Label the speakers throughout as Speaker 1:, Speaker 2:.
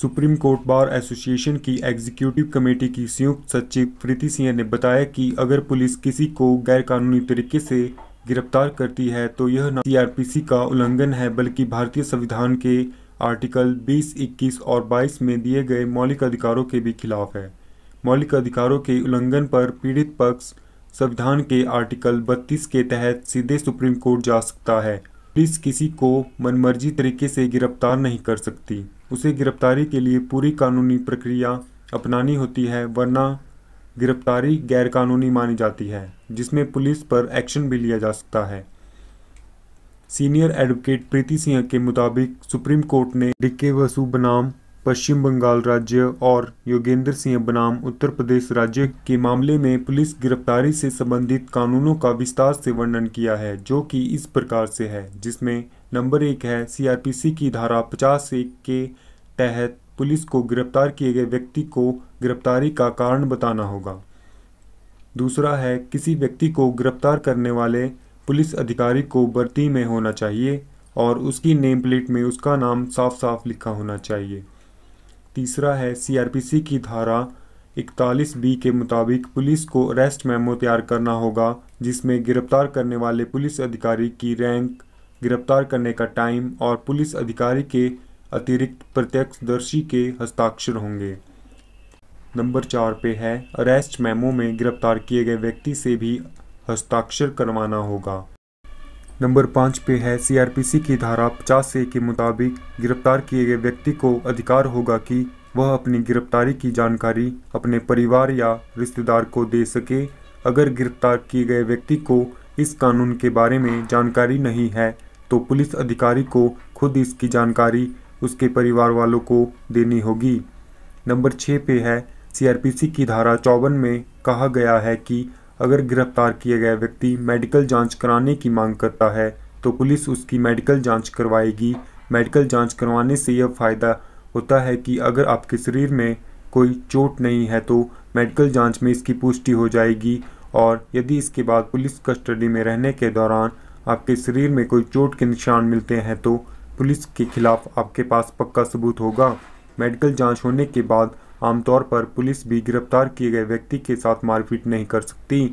Speaker 1: supreme Court Bar Association की executive committee की संयुक्त सचिव प्रीति सिंह ने बताया कि अगर पुलिस किसी को गैरकानूनी तरीके से गिरफ्तार करती है तो यह न सीआरपीसी का उल्लंघन है बल्कि भारतीय संविधान के आर्टिकल 20, 21 और 22 में दिए गए मौलिक अधिकारों के भी खिलाफ है मौलिक अधिकारों के उल्लंघन पर पीड़ित पक्ष संविधान के आर्टिकल 32 के तहत सीधे सुप्रीम कोर्ट जा सकता है पुलिस किसी को मनमर्जी तरीके से गिरफ्तार नहीं कर सकती उसे गिरफ्तारी के लिए पूरी कानूनी प्रक्रिया अपनानी होती है वरना गिरफ्तारी गैरकानूनी मानी जाती है जिसमें पुलिस पर एक्शन भी लिया जा सकता है सीनियर एडवोकेट प्रीति सिंह के मुताबिक सुप्रीम कोर्ट ने डिक्के वसु बनाम पश्चिम बंगाल राज्य और योगेंद्र सिंह बनाम उत्तर प्रदेश राज्य के मामले में पुलिस गिरफ्तारी से संबंधित कानूनों का विस्तार से वर्णन किया है जो कि इस प्रकार से है जिसमें नंबर एक है सीआरपीसी की धारा पचास एक के तहत पुलिस को गिरफ्तार किए गए व्यक्ति को गिरफ्तारी का कारण बताना होगा दूसरा है किसी व्यक्ति को गिरफ्तार करने वाले पुलिस अधिकारी को बर्ती में होना चाहिए और उसकी नेम प्लेट में उसका नाम साफ साफ लिखा होना चाहिए तीसरा है सीआरपीसी की धारा इकतालीस बी के मुताबिक पुलिस को अरेस्ट मेमो तैयार करना होगा जिसमें गिरफ्तार करने वाले पुलिस अधिकारी की रैंक गिरफ्तार करने का टाइम और पुलिस अधिकारी के अतिरिक्त प्रत्यक्षदर्शी के हस्ताक्षर होंगे नंबर चार पे है अरेस्ट मेमो में गिरफ्तार किए गए व्यक्ति से भी हस्ताक्षर करवाना होगा नंबर पाँच पे है सीआरपीसी की धारा पचास ए के मुताबिक गिरफ्तार किए गए व्यक्ति को अधिकार होगा कि वह अपनी गिरफ्तारी की जानकारी अपने परिवार या रिश्तेदार को दे सके अगर गिरफ्तार किए गए व्यक्ति को इस कानून के बारे में जानकारी नहीं है तो पुलिस अधिकारी को खुद इसकी जानकारी उसके परिवार वालों को देनी होगी नंबर छः पे है सीआरपीसी की धारा चौवन में कहा गया है कि अगर गिरफ्तार किया गया व्यक्ति मेडिकल जांच कराने की मांग करता है तो पुलिस उसकी मेडिकल जांच करवाएगी मेडिकल जांच करवाने से यह फ़ायदा होता है कि अगर आपके शरीर में कोई चोट नहीं है तो मेडिकल जांच में इसकी पुष्टि हो जाएगी और यदि इसके बाद पुलिस कस्टडी में रहने के दौरान आपके शरीर में कोई चोट के निशान मिलते हैं तो पुलिस के खिलाफ आपके पास पक्का सबूत होगा मेडिकल जाँच होने के बाद आमतौर पर पुलिस भी गिरफ्तार किए गए व्यक्ति के साथ मारपीट नहीं कर सकती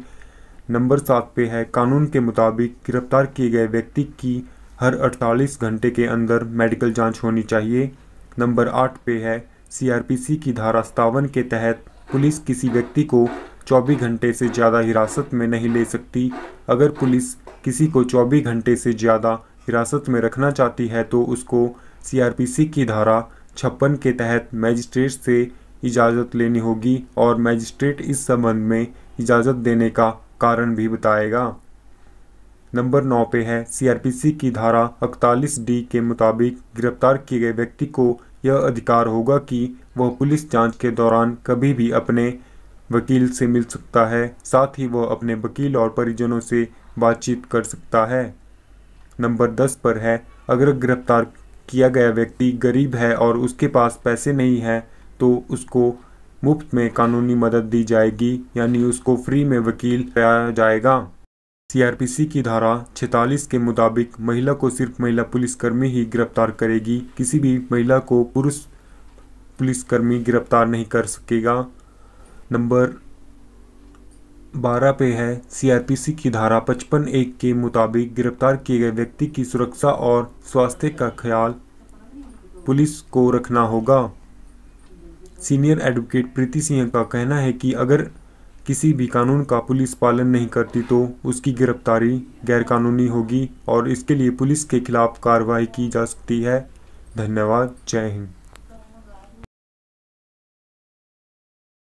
Speaker 1: नंबर सात पे है कानून के मुताबिक गिरफ्तार किए गए व्यक्ति की हर 48 घंटे के अंदर मेडिकल जांच होनी चाहिए नंबर आठ पे है सीआरपीसी की धारा सतावन के तहत पुलिस किसी व्यक्ति को 24 घंटे से ज़्यादा हिरासत में नहीं ले सकती अगर पुलिस किसी को 24 घंटे से ज़्यादा हिरासत में रखना चाहती है तो उसको सीआरपीसी की धारा छप्पन के तहत मजिस्ट्रेट से इजाज़त लेनी होगी और मैजिस्ट्रेट इस संबंध में इजाज़त देने का कारण भी बताएगा नंबर नौ पे है सीआरपीसी की धारा इकतालीस डी के मुताबिक गिरफ्तार किए गए व्यक्ति को यह अधिकार होगा कि वह पुलिस जांच के दौरान कभी भी अपने वकील से मिल सकता है साथ ही वह अपने वकील और परिजनों से बातचीत कर सकता है नंबर दस पर है अगर गिरफ्तार किया गया व्यक्ति गरीब है और उसके पास पैसे नहीं हैं तो उसको मुफ्त में कानूनी मदद दी जाएगी यानी उसको फ्री में वकील पाया जाएगा सीआरपीसी की धारा 46 के मुताबिक महिला को सिर्फ महिला पुलिसकर्मी ही गिरफ्तार करेगी किसी भी महिला को पुरुष पुलिसकर्मी गिरफ्तार नहीं कर सकेगा नंबर 12 पे है सीआरपीसी की धारा पचपन एक के मुताबिक गिरफ्तार किए गए व्यक्ति की सुरक्षा और स्वास्थ्य का ख्याल पुलिस को रखना होगा सीनियर एडवोकेट प्रीति सिंह का कहना है कि अगर किसी भी कानून का पुलिस पालन नहीं करती तो उसकी गिरफ्तारी गैरकानूनी होगी और इसके लिए पुलिस के खिलाफ कार्रवाई की जा सकती है धन्यवाद जय हिंद